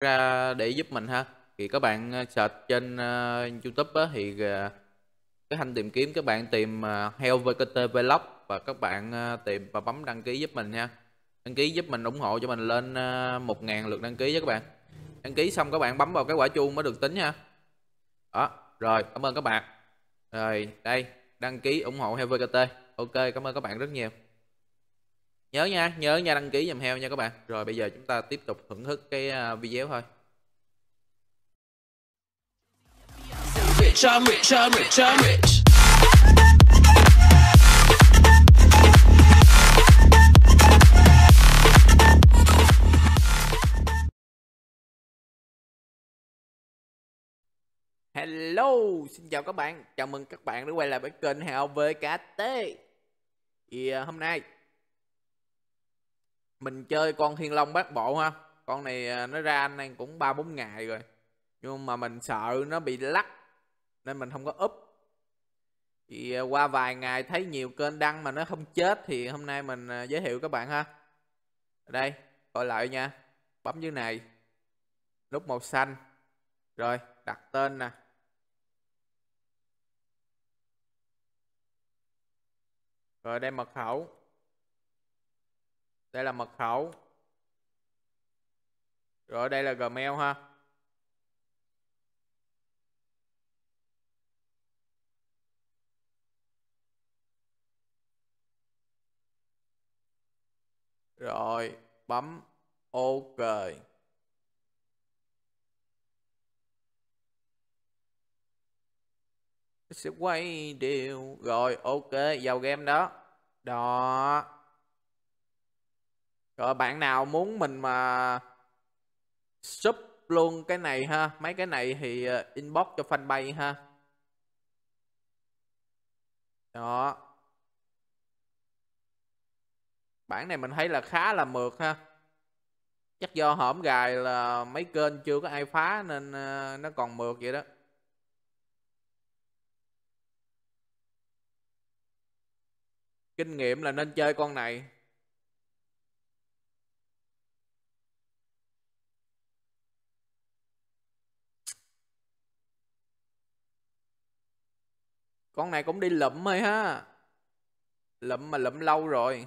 ra để giúp mình ha thì các bạn ờ, search trên uh, YouTube á, thì uh, cái hành tìm kiếm các bạn tìm uh, heo VKT Vlog và các bạn uh, tìm và bấm đăng ký giúp mình nha đăng ký giúp mình ủng hộ cho mình lên uh, 1.000 lượt đăng ký với các bạn đăng ký xong các bạn bấm vào cái quả chuông mới được tính nha đó rồi cảm ơn các bạn rồi đây đăng ký ủng hộ heo VKT ok cảm ơn các bạn rất nhiều nhớ nha nhớ nha đăng ký dùm heo nha các bạn rồi bây giờ chúng ta tiếp tục thưởng thức cái à, video thôi Hello, xin chào các bạn. Chào mừng các bạn đã quay lại với kênh Hào VKT. Thì à, hôm nay mình chơi con thiên long bát bộ ha con này à, nó ra anh em cũng ba bốn ngày rồi nhưng mà mình sợ nó bị lắc nên mình không có úp thì à, qua vài ngày thấy nhiều kênh đăng mà nó không chết thì hôm nay mình à, giới thiệu các bạn ha đây gọi lại nha bấm dưới này nút màu xanh rồi đặt tên nè rồi đây mật khẩu đây là mật khẩu rồi đây là gmail ha rồi bấm ok sẽ quay đều rồi ok vào game đó đó rồi bạn nào muốn mình mà sub luôn cái này ha mấy cái này thì ờ, inbox cho fanpage ha đó bản này mình thấy là khá là mượt ha chắc do hổm gài là mấy kênh chưa có ai phá nên ờ, nó còn mượt vậy đó kinh nghiệm là nên chơi con này Con này cũng đi lụm rồi ha. Lụm mà lụm lâu rồi.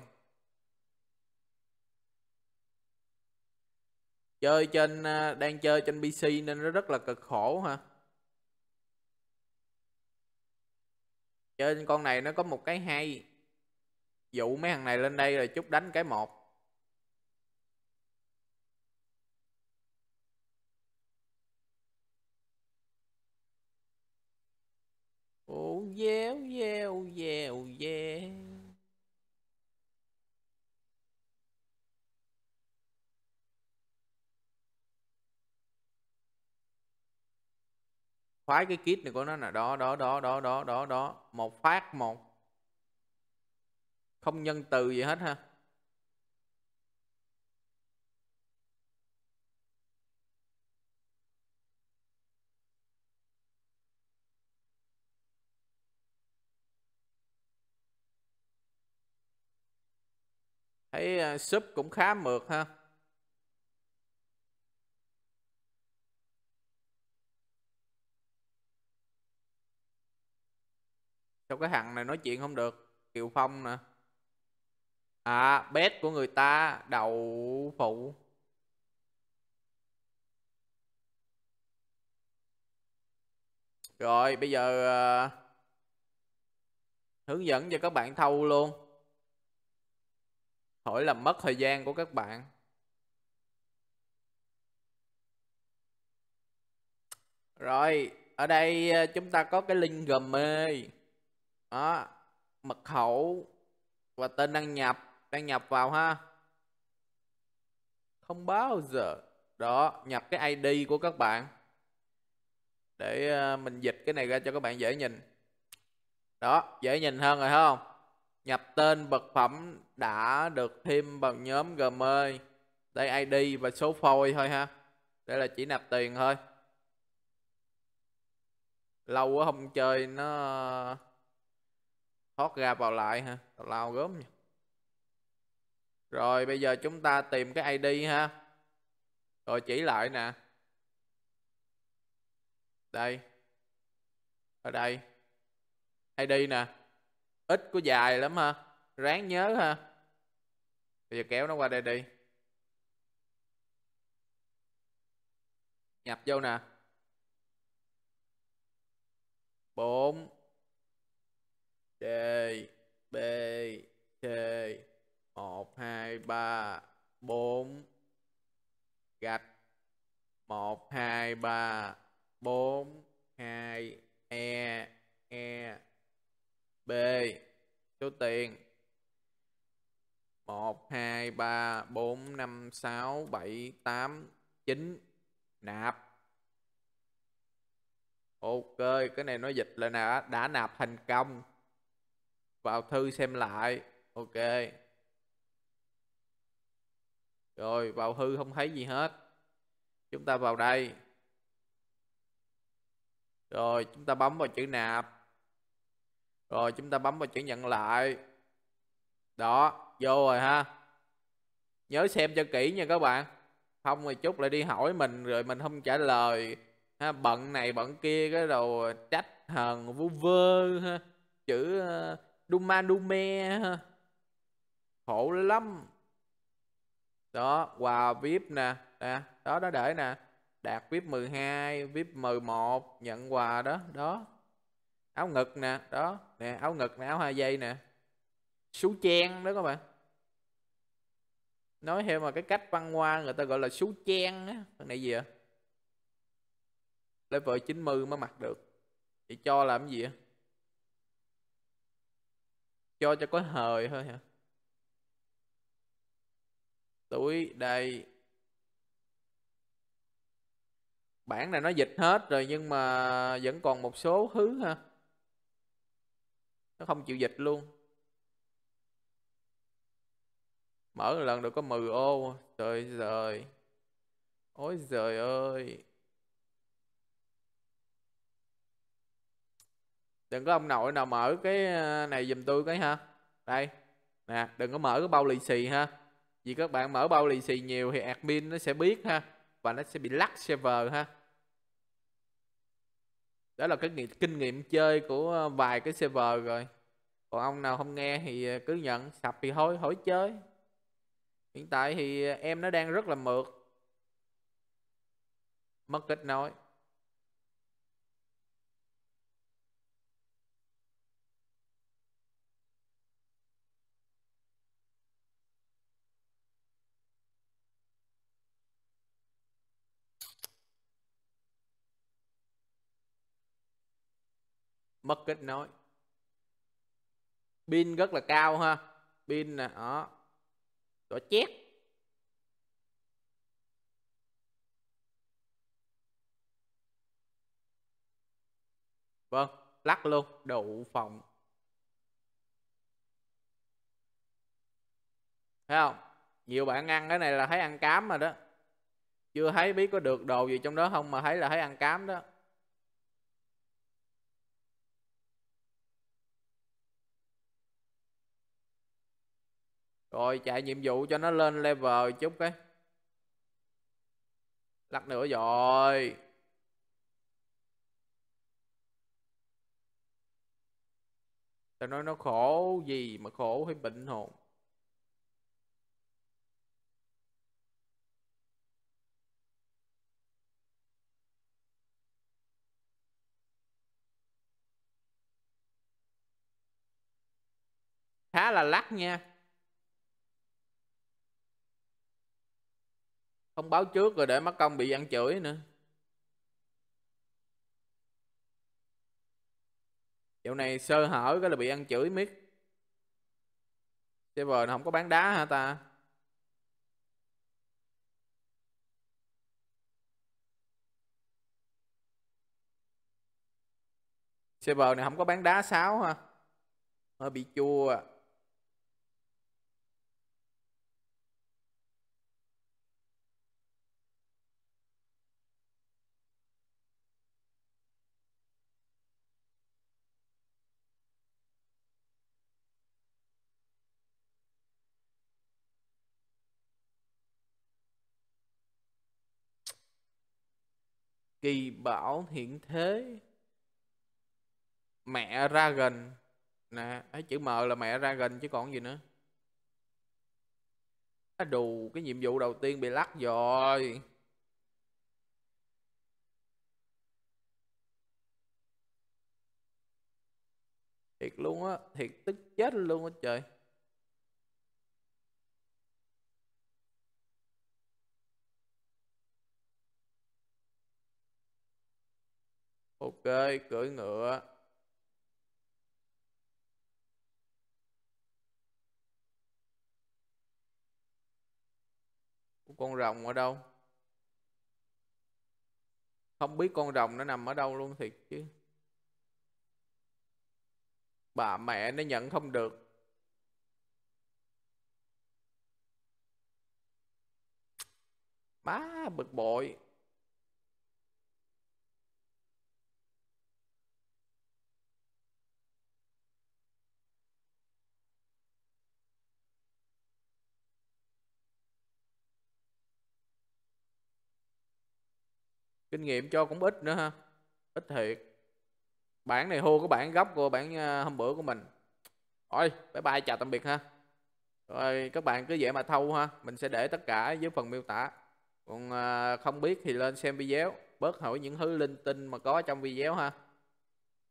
Chơi trên à, đang chơi trên PC nên nó rất là cực khổ ha. Chơi con này nó có một cái hay. Dụ mấy thằng này lên đây rồi chút đánh cái một. dèo dèo dèo dèo khoái cái kit này của nó là đó đó đó đó đó đó đó một phát một không nhân từ gì hết ha thấy à, súp cũng khá mượt ha sao cái thằng này nói chuyện không được kiều phong nè à bét của người ta đầu phụ rồi bây giờ uh, hướng dẫn cho các bạn thâu luôn hỏi làm mất thời gian của các bạn rồi ở đây ờ, chúng ta có cái link gầm mê đó mật khẩu và tên đăng nhập đăng nhập vào ha không báo giờ đó nhập cái id của các bạn để ờ, mình dịch cái này ra cho các bạn dễ nhìn đó dễ nhìn hơn rồi không nhập tên vật phẩm đã được thêm vào nhóm Gmail đây ID và số phôi thôi ha đây là chỉ nạp tiền thôi lâu quá không chơi nó ờ, thoát ra vào lại ha tào lao gớm nha rồi bây giờ chúng ta tìm cái ID ha rồi chỉ lại nè đây ở đây ID nè ít có dài lắm ha ráng nhớ ha bây giờ kéo nó qua đây đi nhập vô nè bốn D B C một hai ba bốn gạch một hai ba bốn hai sáu bảy tám chín Nạp Ok, cái này nó dịch là đã, đã nạp thành công Vào thư xem lại Ok Rồi, vào hư không thấy gì hết Chúng ta vào đây Rồi, chúng ta bấm vào chữ nạp Rồi, chúng ta bấm vào chữ nhận lại Đó, vô rồi ha nhớ xem cho kỹ nha các bạn không rồi chút lại đi hỏi mình rồi mình không trả lời ha, bận này bận kia cái đầu trách hờn vu vơ ha, chữ uh, duma dume ha. khổ lắm đó quà vip nè nè đó đó để nè đạt vip 12 vip 11 nhận quà đó đó áo ngực nè đó nè áo ngực nè áo hai dây nè sú chen đó các bạn nói theo mà cái cách văn hoa người ta gọi là sú chen á phần này gì ạ level 90 mới mặc được thì cho làm gì ạ cho cho có hời thôi hả tuổi đây bản này nó dịch hết rồi nhưng mà vẫn còn một số thứ ha nó không chịu dịch luôn mở lần được có 10 ô trời giời ôi trời ơi đừng có ông nội nào mở cái à, này giùm tôi cái ha đây nè đừng có mở cái bao lì xì ha vì các bạn mở bao lì xì nhiều thì admin nó sẽ biết ha và nó sẽ bị lắc server ha đó là cái kinh nghiệm chơi của à, vài cái server rồi còn ông nào không nghe thì à, cứ nhận sập thì thôi hỏi chơi Hiện tại thì em nó đang rất là mượt. Mất kết nối. mất kết nối pin rất là cao ha pin nè đó đỏ chết, vâng lắc luôn đậu phộng thấy không nhiều bạn ăn cái này là thấy ăn cám rồi đó chưa thấy biết có được đồ gì trong đó không mà thấy là thấy ăn cám đó Rồi chạy nhiệm vụ cho nó lên level chút cái Lắc nữa rồi Tao nói nó khổ gì mà khổ hay bệnh hồn khá là lắc nha không báo trước rồi để mất công bị ăn chửi nữa dạo này sơ hở cái là bị ăn chửi miết server nó không có bán đá hả ta server này không có bán đá sáo ha hơi bị chua à. kỳ bảo hiện thế mẹ ra gần nè ấy chữ m là mẹ ra gần chứ còn gì nữa à, đù cái nhiệm vụ đầu tiên bị lắc rồi thiệt luôn á thiệt tức chết luôn á trời ok cưỡi ngựa con rồng ở đâu không biết con rồng nó nằm ở đâu luôn thiệt chứ bà mẹ nó nhận không được má bực bội kinh nghiệm cho cũng ít nữa ha ít thiệt bản này hô cái bản gốc của bản à, hôm bữa của mình rồi bye bye chào tạm biệt ha rồi các bạn cứ dễ mà thâu ha mình sẽ để tất cả dưới phần miêu tả còn à, không biết thì lên xem video bớt hỏi những thứ linh tinh mà có trong video ha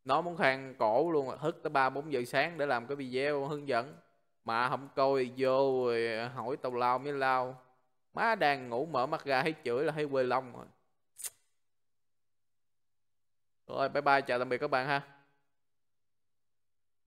nó muốn khang cổ luôn à. thức tới ba bốn giờ sáng để làm cái video hướng dẫn mà không coi vô rồi hỏi tàu lao mới lao má đang ngủ mở mắt ra thấy chửi là thấy quê long. rồi rồi bye bye chào tạm biệt các bạn ha